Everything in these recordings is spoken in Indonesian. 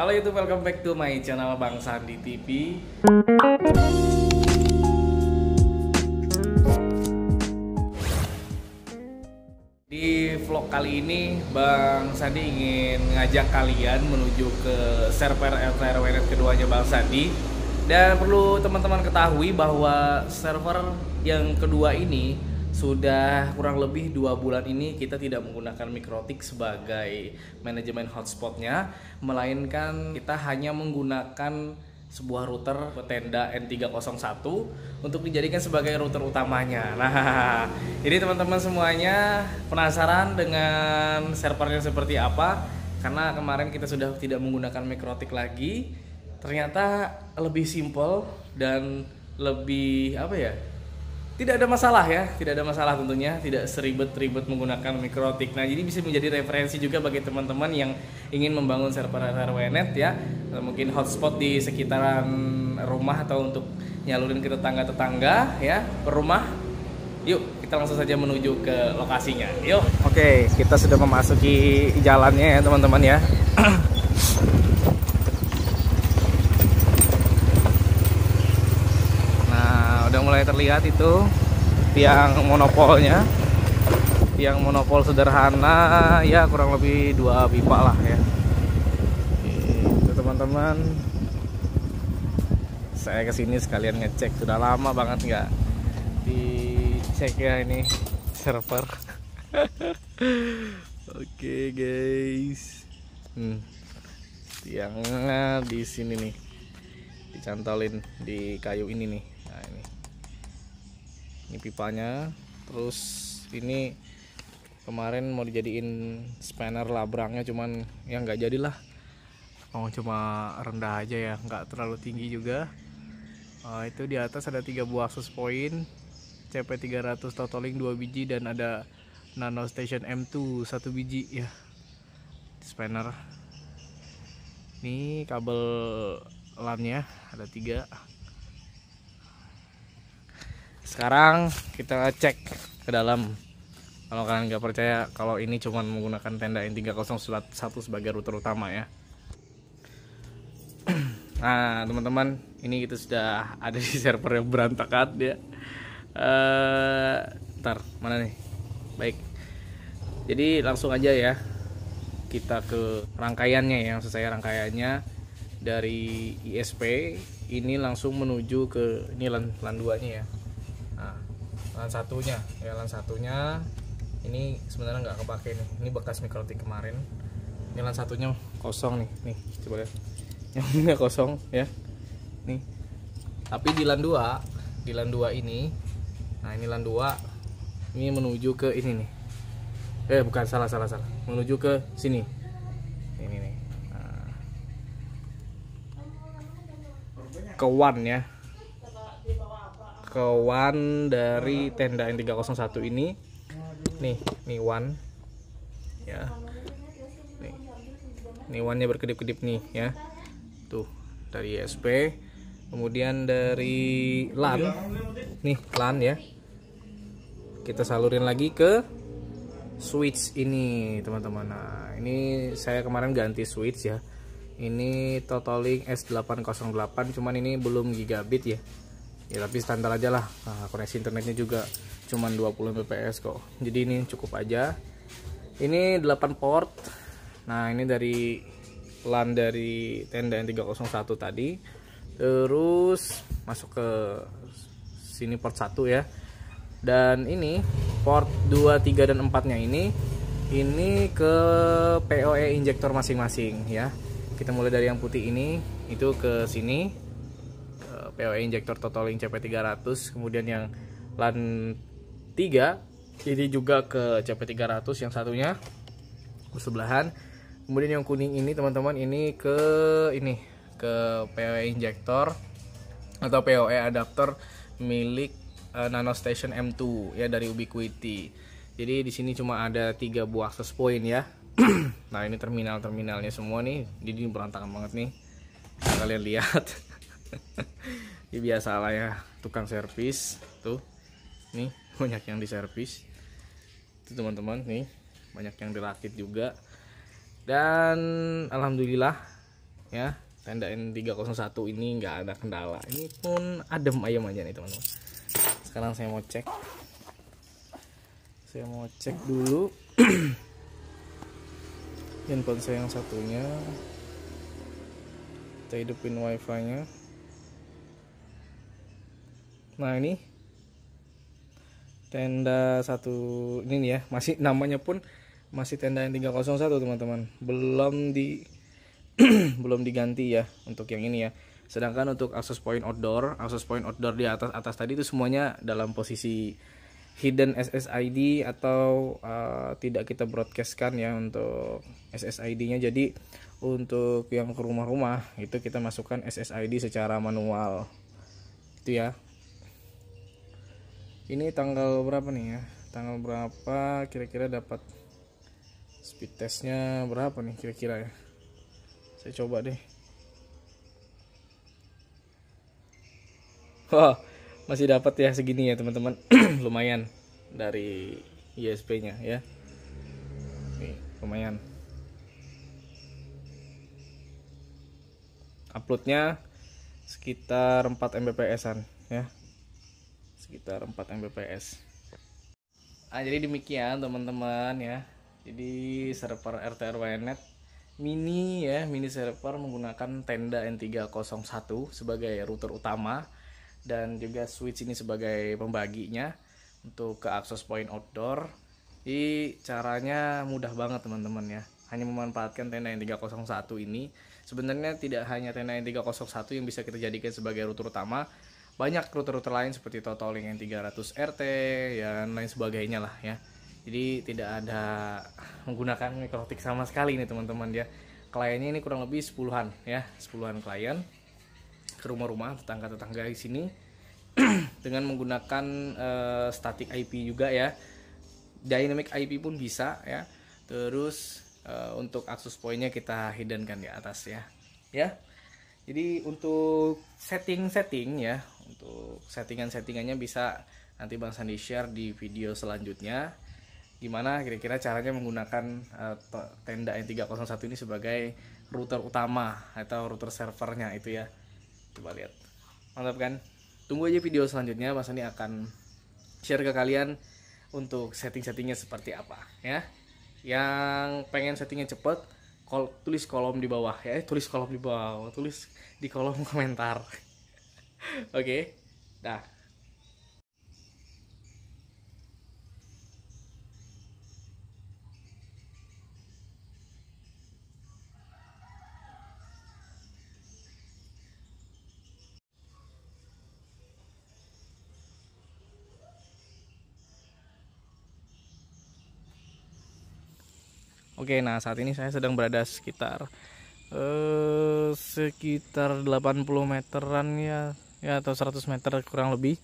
Halo YouTube, welcome back to my channel Bang Sandi TV. Di vlog kali ini, Bang Sandi ingin ngajak kalian menuju ke server RTRW keduanya Bang Sandi. Dan perlu teman-teman ketahui bahwa server yang kedua ini sudah kurang lebih dua bulan ini kita tidak menggunakan mikrotik sebagai manajemen hotspotnya, melainkan kita hanya menggunakan sebuah router tenda N301 untuk dijadikan sebagai router utamanya. Nah, ini teman-teman semuanya penasaran dengan servernya seperti apa? Karena kemarin kita sudah tidak menggunakan mikrotik lagi, ternyata lebih simple dan lebih apa ya? tidak ada masalah ya, tidak ada masalah tentunya, tidak seribet-ribet menggunakan mikrotik. Nah, jadi bisa menjadi referensi juga bagi teman-teman yang ingin membangun server RWNet ya, mungkin hotspot di sekitaran rumah atau untuk nyalurin ke tetangga-tetangga ya, per rumah. Yuk, kita langsung saja menuju ke lokasinya. Yuk. Oke, kita sudah memasuki jalannya ya, teman-teman ya. mulai terlihat itu tiang monopolnya tiang monopol sederhana ya kurang lebih dua pipa lah ya teman-teman saya kesini sekalian ngecek sudah lama banget nggak dicek ya ini server oke okay, guys hmm. tiangnya di sini nih dicantolin di kayu ini nih nah ini ini pipanya terus ini kemarin mau dijadiin spanner labrangnya cuman ya nggak jadilah mau oh, cuma rendah aja ya nggak terlalu tinggi juga uh, itu di atas ada tiga buah sus point CP300 totaling 2 biji dan ada nano station M2 satu biji ya spanner ini kabel lampnya ada tiga sekarang kita cek ke dalam kalau kalian nggak percaya kalau ini cuma menggunakan tenda N301 sebagai router utama ya nah teman-teman ini kita sudah ada di server yang berantakan dia eh ntar mana nih baik jadi langsung aja ya kita ke rangkaiannya ya saya rangkaiannya dari ISP ini langsung menuju ke ini lan, lan 2 nya ya lan satunya ya lan satunya ini sebenarnya nggak kepake nih ini bekas mikrotik kemarin ini lan satunya kosong nih nih coba lihat yang ini kosong ya nih tapi di lan 2 di lan 2 ini nah ini lan 2 ini menuju ke ini nih eh bukan salah salah salah menuju ke sini ini nih nah. ke ya ke one dari tenda N301 ini nih nih Wan ya nih nih nya berkedip-kedip nih ya tuh dari SP kemudian dari LAN nih LAN ya kita salurin lagi ke switch ini teman-teman nah ini saya kemarin ganti switch ya ini totaling S808 cuman ini belum gigabit ya ya tapi standar aja lah nah, koneksi internetnya juga cuman 20 Mbps kok jadi ini cukup aja ini 8 port nah ini dari LAN dari tenda N301 tadi terus masuk ke sini port 1 ya dan ini port 2, 3 dan 4 nya ini ini ke PoE injektor masing-masing ya kita mulai dari yang putih ini itu ke sini POE injektor totaling CP300 kemudian yang LAN 3 jadi juga ke CP300 yang satunya bersebelahan kemudian yang kuning ini teman-teman ini ke ini ke POE injektor atau POE adapter milik uh, eh, Nano Station M2 ya dari Ubiquiti. Jadi di sini cuma ada tiga buah access point ya. nah ini terminal terminalnya semua nih, jadi berantakan banget nih. kalian lihat. ya biasalah ya tukang servis tuh nih banyak yang diservis itu teman-teman nih banyak yang dirakit juga dan alhamdulillah ya tenda N301 ini nggak ada kendala ini pun adem ayam aja nih teman-teman sekarang saya mau cek saya mau cek dulu handphone saya yang satunya kita hidupin wifi nya nah ini tenda satu ini nih ya masih namanya pun masih tenda yang 301 teman-teman belum di belum diganti ya untuk yang ini ya sedangkan untuk access point outdoor access point outdoor di atas atas tadi itu semuanya dalam posisi hidden SSID atau uh, tidak kita broadcastkan ya untuk SSID-nya jadi untuk yang ke rumah-rumah itu kita masukkan SSID secara manual itu ya ini tanggal berapa nih ya tanggal berapa kira-kira dapat speed testnya berapa nih kira-kira ya saya coba deh Wah, masih dapat ya segini ya teman-teman lumayan dari ISP nya ya Nih, lumayan uploadnya sekitar 4 Mbps an ya sekitar 4 Mbps ah jadi demikian teman-teman ya jadi server RTR Wnet mini ya mini server menggunakan tenda N301 sebagai router utama dan juga switch ini sebagai pembaginya untuk ke access point outdoor jadi caranya mudah banget teman-teman ya hanya memanfaatkan tenda N301 ini sebenarnya tidak hanya tenda N301 yang bisa kita jadikan sebagai router utama banyak rute-rute lain seperti totaling yang 300 RT ya, dan lain sebagainya lah ya jadi tidak ada menggunakan mikrotik sama sekali nih teman-teman ya kliennya ini kurang lebih 10-an ya 10-an klien ke rumah-rumah tetangga-tetangga di sini dengan menggunakan uh, static IP juga ya dynamic IP pun bisa ya terus uh, untuk akses poinnya kita hidden kan di atas ya ya jadi untuk setting-setting ya untuk settingan-settingannya bisa nanti Bang Sandi share di video selanjutnya gimana kira-kira caranya menggunakan uh, tenda N301 ini sebagai router utama atau router servernya itu ya coba lihat mantap kan tunggu aja video selanjutnya bang sandi akan share ke kalian untuk setting-settingnya seperti apa ya yang pengen settingnya cepet kol tulis kolom di bawah ya eh, tulis kolom di bawah tulis di kolom komentar okay. dah Oke, nah saat ini saya sedang berada sekitar eh, sekitar 80 meteran ya ya atau 100 meter kurang lebih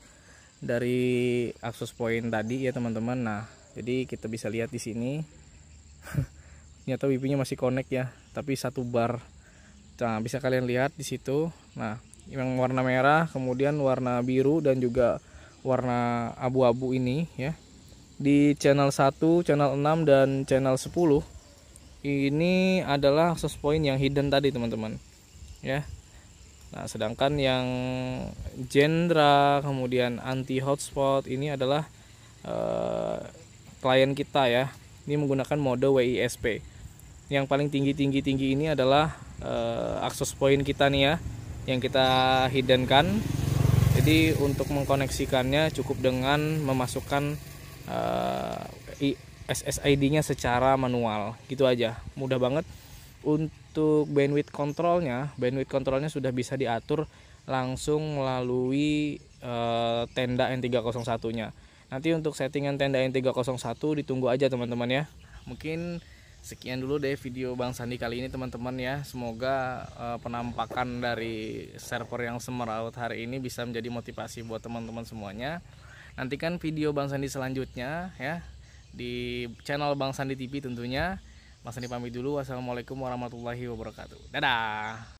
dari akses point tadi ya teman-teman nah jadi kita bisa lihat di sini ternyata wifi-nya masih connect ya tapi satu bar nah bisa kalian lihat di situ nah yang warna merah kemudian warna biru dan juga warna abu-abu ini ya di channel 1 channel 6 dan channel 10 ini adalah akses point yang hidden tadi teman-teman ya Nah, sedangkan yang jendra kemudian anti hotspot ini adalah eh, klien kita ya. Ini menggunakan mode WISP. Yang paling tinggi-tinggi-tinggi ini adalah uh, akses point kita nih ya yang kita hiddenkan. Jadi untuk mengkoneksikannya cukup dengan memasukkan uh, eh, SSID-nya secara manual. Gitu aja. Mudah banget untuk bandwidth kontrolnya bandwidth kontrolnya sudah bisa diatur langsung melalui e, tenda N301 nya nanti untuk settingan tenda N301 ditunggu aja teman-teman ya mungkin sekian dulu deh video Bang Sandi kali ini teman-teman ya semoga e, penampakan dari server yang semeraut hari ini bisa menjadi motivasi buat teman-teman semuanya nantikan video Bang Sandi selanjutnya ya di channel Bang Sandi TV tentunya Mas Andi pamit dulu. Wassalamualaikum warahmatullahi wabarakatuh. Dadah.